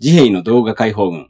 自閉の動画解放軍。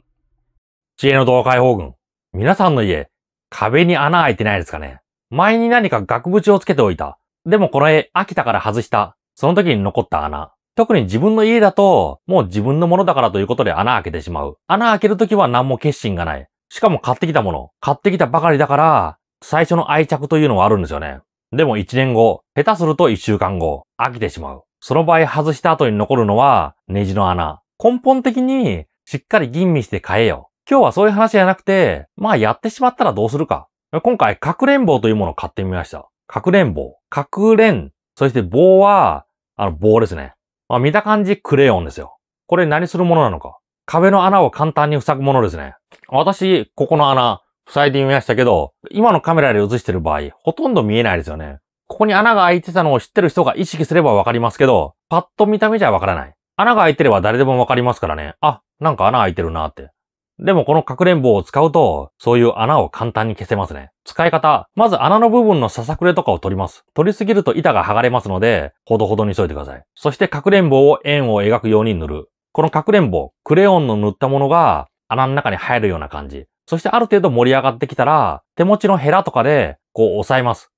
自閉の動画解放軍。皆さんの家、壁に穴開いてないですかね前に何か額縁をつけておいた。でもこの絵、飽きたから外した。その時に残った穴。特に自分の家だと、もう自分のものだからということで穴開けてしまう。穴開ける時は何も決心がない。しかも買ってきたもの。買ってきたばかりだから、最初の愛着というのはあるんですよね。でも1年後、下手すると1週間後、飽きてしまう。その場合外した後に残るのは、ネジの穴。根本的にしっかり吟味して変えよう。今日はそういう話じゃなくて、まあやってしまったらどうするか。今回、かくれんぼというものを買ってみました。かくれんぼ。かくれん。そして棒は、あの棒ですね。まあ見た感じクレヨンですよ。これ何するものなのか。壁の穴を簡単に塞ぐものですね。私、ここの穴、塞いでみましたけど、今のカメラで映してる場合、ほとんど見えないですよね。ここに穴が開いてたのを知ってる人が意識すればわかりますけど、パッと見た目じゃわからない。穴が開いてれば誰でもわかりますからね。あ、なんか穴開いてるなって。でもこのかくれんぼを使うと、そういう穴を簡単に消せますね。使い方。まず穴の部分のささくれとかを取ります。取りすぎると板が剥がれますので、ほどほどにしといてください。そしてかくれんぼを円を描くように塗る。このかくれんぼ、クレヨンの塗ったものが穴の中に入るような感じ。そしてある程度盛り上がってきたら、手持ちのヘラとかで、こう押さえます。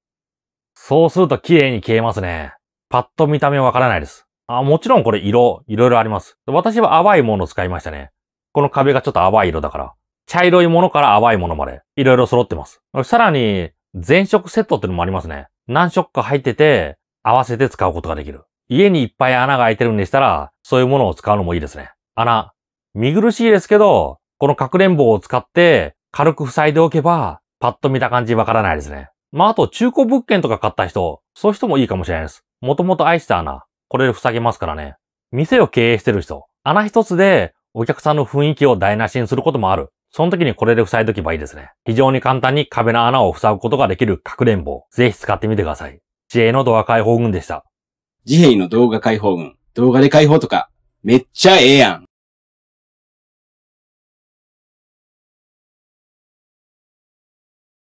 そうすると綺麗に消えますね。パッと見た目わからないです。あもちろんこれ色、いろいろあります。私は淡いものを使いましたね。この壁がちょっと淡い色だから。茶色いものから淡いものまで、いろいろ揃ってます。さらに、全色セットってのもありますね。何色か入ってて、合わせて使うことができる。家にいっぱい穴が開いてるんでしたら、そういうものを使うのもいいですね。穴。見苦しいですけど、このかくれん棒を使って軽く塞いでおけば、パッと見た感じわからないですね。まあ、あと中古物件とか買った人、そういう人もいいかもしれないです。もともと愛した穴。これで塞げますからね。店を経営してる人、穴一つでお客さんの雰囲気を台無しにすることもある。その時にこれで塞いとけばいいですね。非常に簡単に壁の穴を塞ぐことができるかくれんぼ。ぜひ使ってみてください。自衛の動画解放軍でした。自閉の動画解放軍。動画で解放とか、めっちゃええやん。